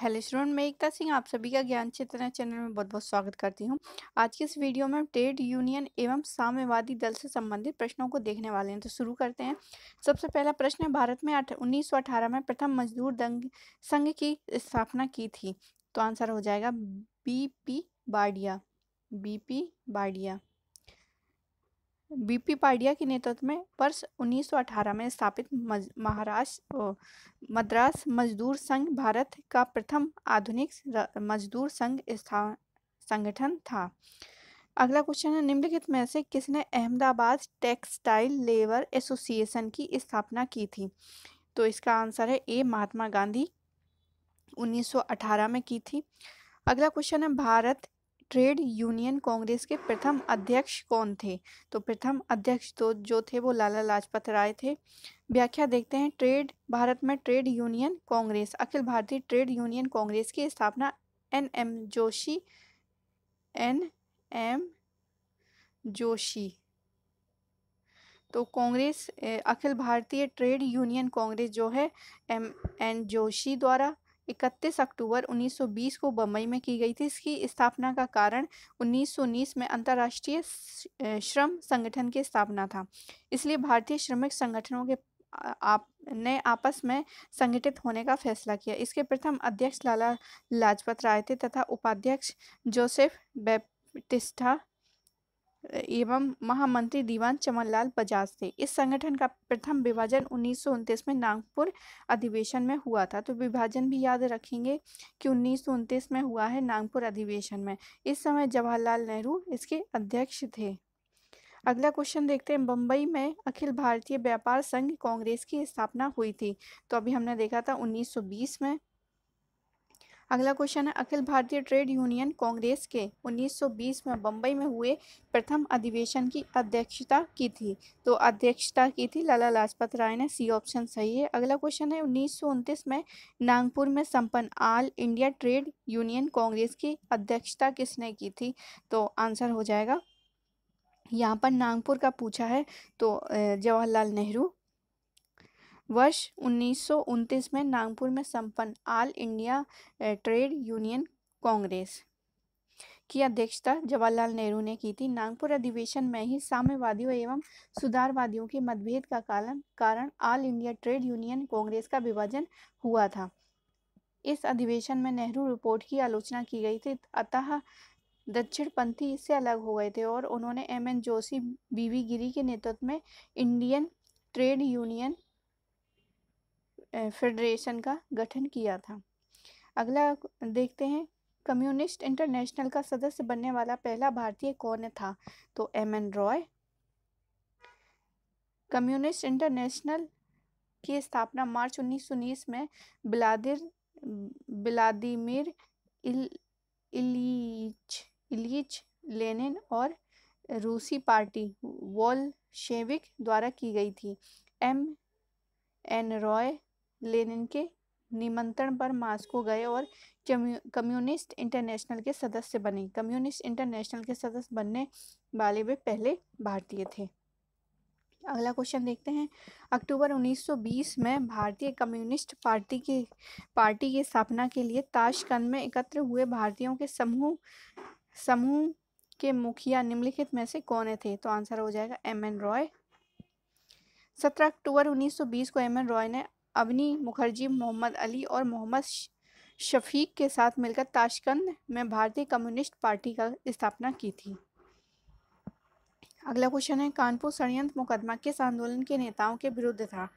hello श्रोण मैं एकता सिंह आप सभी का ज्ञान चेतना चैनल में बहुत बहुत स्वागत करती हूं आज के इस वीडियो में हम ट्रेड यूनियन एवं साम्यवादी दल से संबंधित प्रश्नों को देखने वाले हैं तो शुरू करते हैं सबसे पहला प्रश्न है भारत में उन्नीस में प्रथम मजदूर दंग संघ की स्थापना की थी तो आंसर हो जाएगा B P Wadia B P Wadia BP Wadia के नेतृत्व में वर्ष 1918 में स्थापित महाराष्ट्र मद्रास मजदूर संघ भारत का प्रथम आधुनिक मजदूर संघ संगठन था अगला क्वेश्चन है निम्नलिखित में से किसने अहमदाबाद टेक्सटाइल लेबर एसोसिएशन की स्थापना की थी तो इसका आंसर है ए महात्मा गांधी 1918 में की थी अगला क्वेश्चन है भारत ट्रेड यूनियन कांग्रेस के प्रथम अध्यक्ष कौन थे तो प्रथम अध्यक्ष तो जो थे वो लाला लाजपत राय थे व्याख्या देखते हैं ट्रेड भारत में ट्रेड यूनियन कांग्रेस अखिल भारतीय ट्रेड यूनियन कांग्रेस की स्थापना N M Joshi N M Joshi तो कांग्रेस अखिल भारतीय ट्रेड यूनियन कांग्रेस जो है एम एन जोशी द्वारा 31 अक्टूबर 1920 को बम्बई में की गई थी इसकी स्थापना का कारण 1919 में अंतर्राष्ट्रीय श्रम संगठन की स्थापना था इसलिए भारतीय श्रमिक संगठनों के आप ने आपस में संगठित होने का फैसला किया इसके प्रथम अध्यक्ष लाला लाजपत राय थे तथा उपाध्यक्ष जोसेफ बेप्टिस्टा एवं महामंत्री दीवान चमनलाल बजाज थे इस संगठन का प्रथम विभाजन उन्नीस में नागपुर अधिवेशन में हुआ था तो विभाजन भी याद रखेंगे कि उन्नीस में हुआ है नागपुर अधिवेशन में इस समय जवाहरलाल नेहरू इसके अध्यक्ष थे अगला क्वेश्चन देखते हैं बम्बई में अखिल भारतीय व्यापार संघ कांग्रेस की स्थापना हुई थी तो अभी हमने देखा था 1920 में अगला क्वेश्चन है अखिल भारतीय ट्रेड यूनियन कांग्रेस के 1920 में बम्बई में हुए प्रथम अधिवेशन की अध्यक्षता की थी तो अध्यक्षता की थी लाला लाजपत राय ने सी ऑप्शन सही है अगला क्वेश्चन है उन्नीस में नागपुर में संपन्न All India Trade Union Congress की अध्यक्षता किसने की थी तो आंसर हो जाएगा यहाँ पर नागपुर का पूछा है तो जवाहरलाल नेहरू वर्ष उन्नीस में नागपुर में संपन्न All India Trade Union Congress की अध्यक्षता जवाहरलाल नेहरू ने की थी नागपुर अधिवेशन में ही साम्यवादियों एवं सुधारवादियों के मतभेद का कारण कारण All India Trade Union Congress का विभाजन हुआ था इस अधिवेशन में नेहरू रिपोर्ट की आलोचना की गई थी अतः दक्षिणपंथी इससे अलग हो गए थे और उन्होंने एम एन जोशी बीवी गिरी के नेतृत्व में इंडियन ट्रेड यूनियन फेडरेशन का गठन किया था अगला देखते हैं कम्युनिस्ट इंटरनेशनल का सदस्य बनने वाला पहला भारतीय कौन था तो M N Roy Communist International की स्थापना मार्च उन्नीस में ब्लादिर व्लादिमिर इल, इलीच इलीच लेनिन और रूसी पार्टी वॉल शेविक द्वारा की गई थी एम एन रॉय लेनिन के निमंत्रण पर मास्को गए और कम्युनिस्ट इंटरनेशनल के सदस्य बने कम्युनिस्ट इंटरनेशनल के सदस्य बनने वाले वे पहले भारतीय थे अगला क्वेश्चन देखते हैं अक्टूबर 1920 में भारतीय कम्युनिस्ट पार्टी के पार्टी की स्थापना के लिए ताशकंद में एकत्र हुए भारतीयों के समूह समूह के मुखिया निम्नलिखित में से कौन थे तो आंसर हो जाएगा एम एन रॉय सत्रह अक्टूबर 1920 को एम एन रॉय ने अबनी मुखर्जी मोहम्मद अली और मोहम्मद शफीक के साथ मिलकर ताशकंद में भारतीय कम्युनिस्ट पार्टी का स्थापना की थी अगला क्वेश्चन है कानपुर षडयंत्र मुकदमा किस आंदोलन के नेताओं के विरुद्ध था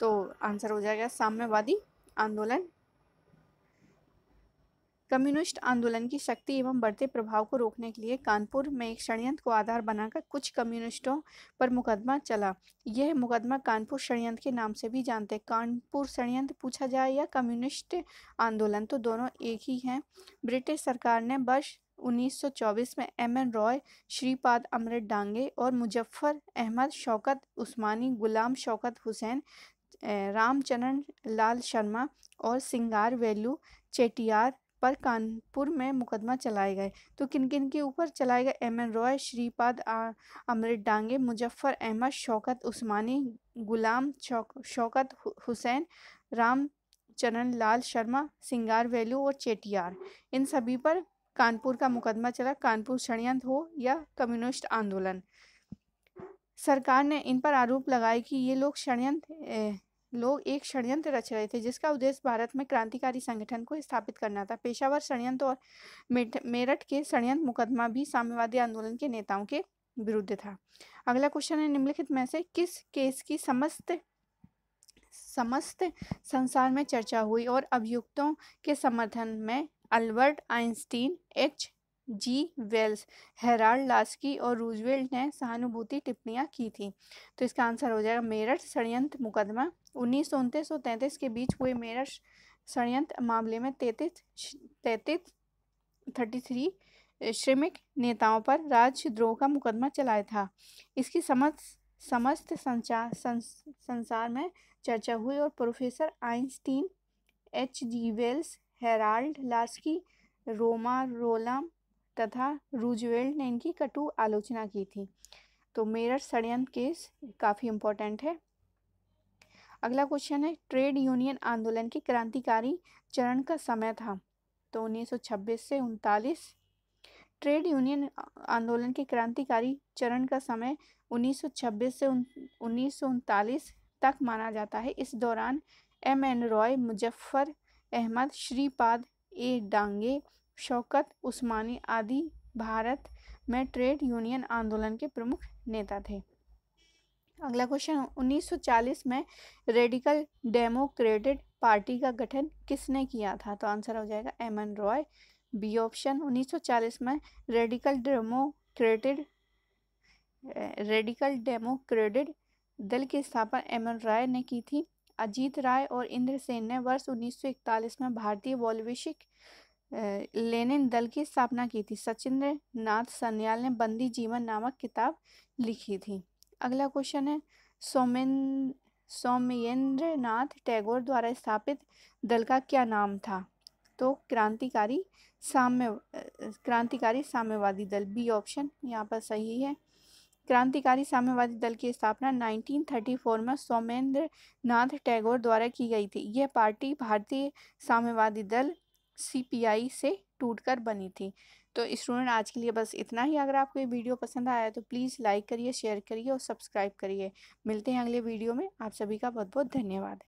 तो आंसर हो जाएगा साम्यवादी आंदोलन कम्युनिस्ट आंदोलन की शक्ति एवं बढ़ते प्रभाव को रोकने के लिए कानपुर में एक षडयंत्र को आधार बनाकर कुछ कम्युनिस्टों पर मुकदमा चला यह मुकदमा कानपुर षडयंत्र के नाम से भी जानते हैं कानपुर षडयंत्र पूछा जाए या कम्युनिस्ट आंदोलन तो दोनों एक ही हैं ब्रिटिश सरकार ने वर्ष 1924 में एम एन रॉय श्रीपाद अमृत डांगे और मुजफ्फर अहमद शौकत उस्मानी गुलाम शौकत हुसैन रामचरण लाल शर्मा और सिंगार वेलू चेटियार पर कानपुर में मुकदमा चलाए गए तो किन किन के ऊपर चलाए गए एम एन रॉय श्रीपाद अमृत डांगे मुजफ्फर अहमद शौकत उस्मानी गुलाम शौक, शौकत हुसैन राम चरण लाल शर्मा सिंगार वेलू और चेटियार इन सभी पर कानपुर का मुकदमा चला कानपुर षडयंत्र हो या कम्युनिस्ट आंदोलन सरकार ने इन पर आरोप लगाया कि ये लोग षडयंत्र लोग एक षडयंत्र रच रहे थे जिसका उद्देश्य भारत में क्रांतिकारी संगठन को स्थापित करना था पेशावर षडयंत्र और मेरठ के षडयंत्र मुकदमा भी साम्यवादी आंदोलन के नेताओं के विरुद्ध था अगला क्वेश्चन है निम्नलिखित में से किस केस की समस्त समस्त संसार में चर्चा हुई और अभियुक्तों के समर्थन में Albert Einstein H G Wells Harold Laski और रूजवेल्ट ने सहानुभूति टिप्पणियां की थी तो इसका आंसर हो जाएगा मेरठ षडयंत्र मुकदमा उन्नीस सौ उनतीस और तैंतीस के बीच हुए मेरठ षडयंत्र मामले में तैतीस तैतीस थर्टी थ्री श्रमिक नेताओं पर राजद्रोह का मुकदमा चलाया था इसकी समस्त समस्त संचार सं, संसार में चर्चा हुई और professor Einstein H G Wells Harold Laski Romain Rolland तथा रूजवेल्ट ने इनकी कटु आलोचना की थी तो मेरठ षडयंत्र केस काफ़ी इम्पोर्टेंट है अगला क्वेश्चन है ट्रेड यूनियन आंदोलन के क्रांतिकारी चरण का समय था तो 1926 से उनतालीस ट्रेड यूनियन आंदोलन के क्रांतिकारी चरण का समय 1926 से उन्नीस तक माना जाता है इस दौरान M N Roy Muzaffar Ahmad Shripad A Dange Shaukat Usmani आदि भारत में ट्रेड यूनियन आंदोलन के प्रमुख नेता थे अगला क्वेश्चन 1940 में रेडिकल डेमोक्रेटिक पार्टी का गठन किसने किया था तो आंसर हो जाएगा M N Roy B option 1940 में रेडिकल डेमोक्रेटिड रेडिकल डेमोक्रेटिड दल की स्थापना एम एन राय ने की थी अजीत राय और इंद्र सेन ने वर्ष 1941 में भारतीय वॉल्विशिक लेनिन दल की स्थापना की थी सचिंद्र नाथ सन्याल ने बंदी जीवन नामक किताब लिखी थी अगला क्वेश्चन है सोमेन सोमेंद्र नाथ टैगोर द्वारा स्थापित दल का क्या नाम था तो क्रांतिकारी साम्य क्रांतिकारी साम्यवादी दल बी ऑप्शन यहाँ पर सही है क्रांतिकारी साम्यवादी दल की स्थापना 1934 में सोमेंद्र नाथ टैगोर द्वारा की गई थी यह पार्टी भारतीय साम्यवादी दल सी से टूटकर बनी थी तो स्टूडेंट आज के लिए बस इतना ही अगर आपको ये वीडियो पसंद आया तो प्लीज़ लाइक करिए शेयर करिए और सब्सक्राइब करिए मिलते हैं अगले वीडियो में आप सभी का बहुत बहुत धन्यवाद